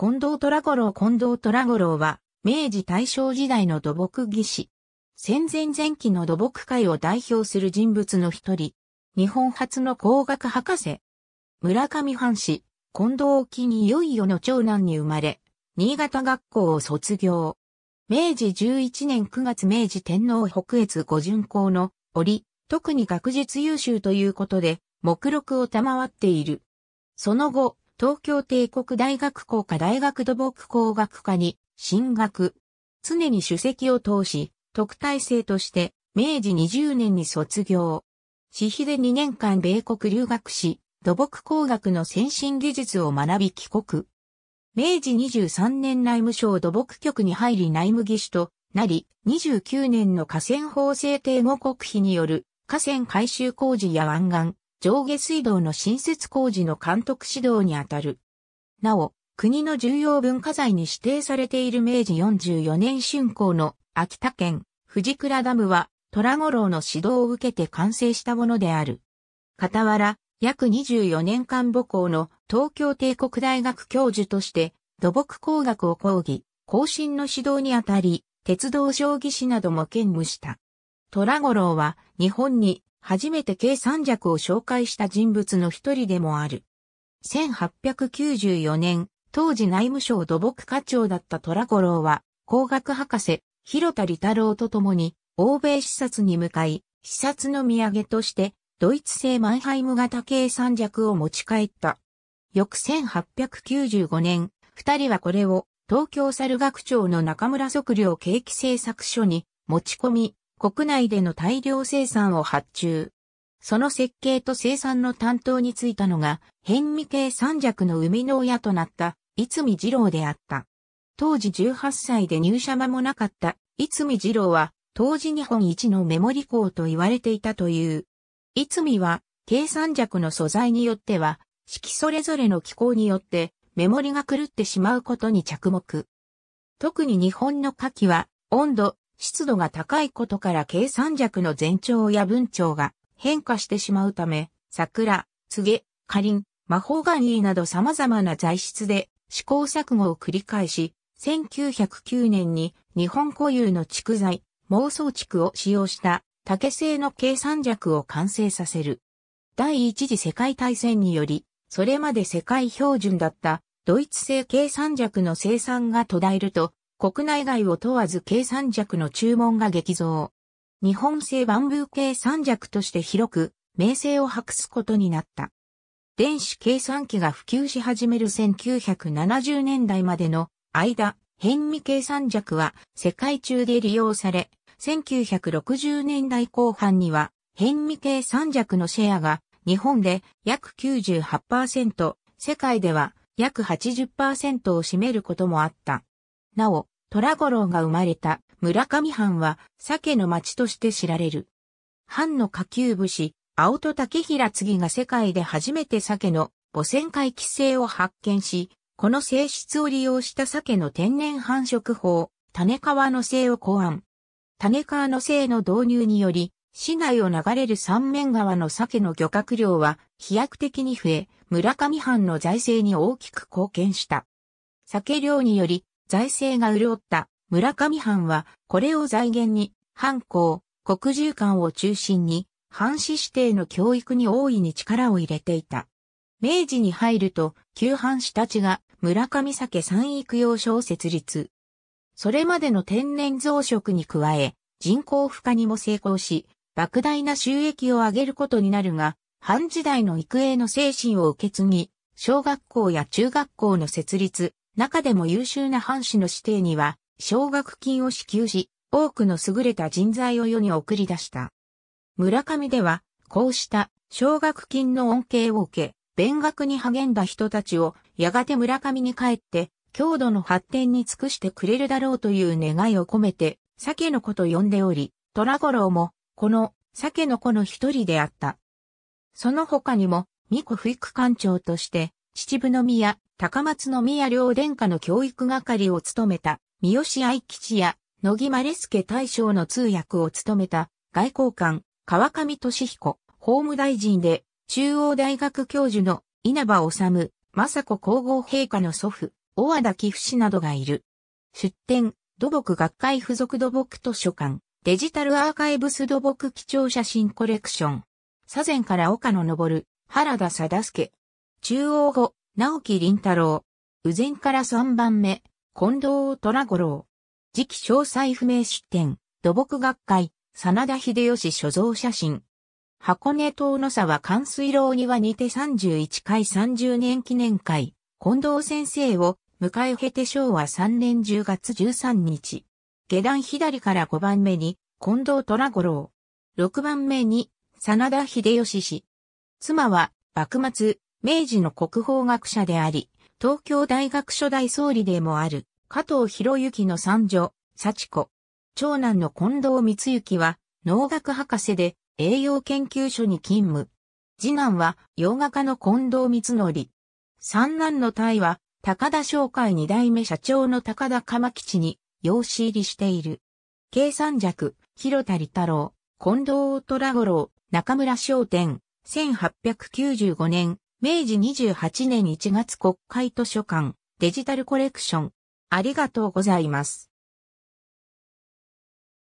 近藤虎五郎近藤虎五郎は、明治大正時代の土木技師。戦前前期の土木界を代表する人物の一人。日本初の工学博士。村上藩士、近藤沖にいよいよの長男に生まれ、新潟学校を卒業。明治11年9月明治天皇北越五巡校の折、特に学術優秀ということで、目録を賜っている。その後、東京帝国大学工科大学土木工学科に進学。常に主席を通し、特待生として明治20年に卒業。私費で2年間米国留学し、土木工学の先進技術を学び帰国。明治23年内務省土木局に入り内務技師となり、29年の河川法制定後国費による河川改修工事や湾岸、上下水道の新設工事の監督指導にあたる。なお、国の重要文化財に指定されている明治44年竣工の秋田県藤倉ダムは虎五郎の指導を受けて完成したものである。傍ら、約24年間母校の東京帝国大学教授として土木工学を講義、後進の指導にあたり、鉄道将棋士なども兼務した。虎五郎は日本に初めて計算尺を紹介した人物の一人でもある。1894年、当時内務省土木課長だった虎五郎は、工学博士、広田利太郎と共に、欧米視察に向かい、視察の土産として、ドイツ製マンハイム型計算尺を持ち帰った。翌1895年、二人はこれを東京猿学長の中村測量景気製作所に持ち込み、国内での大量生産を発注。その設計と生産の担当に就いたのが、変味系三尺の生みの親となった、いつみ二郎であった。当時18歳で入社間もなかった、いつみ二郎は、当時日本一のメモリ校と言われていたという。いつみは、計算弱の素材によっては、式それぞれの機構によって、メモリが狂ってしまうことに着目。特に日本の火器は、温度、湿度が高いことから計算弱の前兆や分兆が変化してしまうため、桜、げ、花輪、魔法ガニーなど様々な材質で試行錯誤を繰り返し、1909年に日本固有の蓄材、妄想蓄を使用した竹製の計算弱を完成させる。第一次世界大戦により、それまで世界標準だったドイツ製計算弱の生産が途絶えると、国内外を問わず計算弱の注文が激増。日本製バンブー計算弱として広く、名声を博すことになった。電子計算機が普及し始める1970年代までの間、変味計算弱は世界中で利用され、1960年代後半には変味計算弱のシェアが日本で約98%、世界では約80%を占めることもあった。なお、虎五郎が生まれた村上藩は鮭の町として知られる。藩の下級武士、青戸竹平次が世界で初めて鮭の母船回帰性を発見し、この性質を利用した鮭の天然繁殖法、種川の性を考案。種川の性の導入により、市内を流れる三面川の鮭の漁獲量は飛躍的に増え、村上藩の財政に大きく貢献した。鮭漁により、財政が潤った村上藩は、これを財源に、藩校、国住館を中心に、藩士指定の教育に大いに力を入れていた。明治に入ると、旧藩士たちが村上酒三育養所を設立。それまでの天然増殖に加え、人口負荷にも成功し、莫大な収益を上げることになるが、藩時代の育英の精神を受け継ぎ、小学校や中学校の設立、中でも優秀な藩士の指定には、奨学金を支給し、多くの優れた人材を世に送り出した。村上では、こうした奨学金の恩恵を受け、勉学に励んだ人たちを、やがて村上に帰って、郷土の発展に尽くしてくれるだろうという願いを込めて、鮭の子と呼んでおり、虎五郎も、この鮭の子の一人であった。その他にも、巫女不育館長として、秩父宮、高松宮良殿下の教育係を務めた、三好愛吉や、野木丸助大将の通訳を務めた、外交官、川上俊彦、法務大臣で、中央大学教授の稲葉治、雅子皇后陛下の祖父、大和田寄付氏などがいる。出展、土木学会附属土木図書館、デジタルアーカイブス土木貴重写真コレクション。左前から岡野昇、原田貞介。中央語、直木林太郎、右前から3番目、近藤虎五郎。時期詳細不明出展、土木学会、真田秀吉所蔵写真。箱根島の沢冠水楼庭にて31回30年記念会、近藤先生を迎え経て昭和3年10月13日。下段左から5番目に、近藤虎五郎。6番目に、真田秀吉氏。妻は、幕末、明治の国宝学者であり、東京大学初代総理でもある、加藤博之の三女、幸子。長男の近藤光之は、農学博士で、栄養研究所に勤務。次男は、洋画家の近藤光則。三男の体は、高田商会二代目社長の高田鎌吉に、養子入りしている。計算弱、広田太郎、近藤虎五郎、中村商店、1895年、明治28年1月国会図書館デジタルコレクション。ありがとうございます。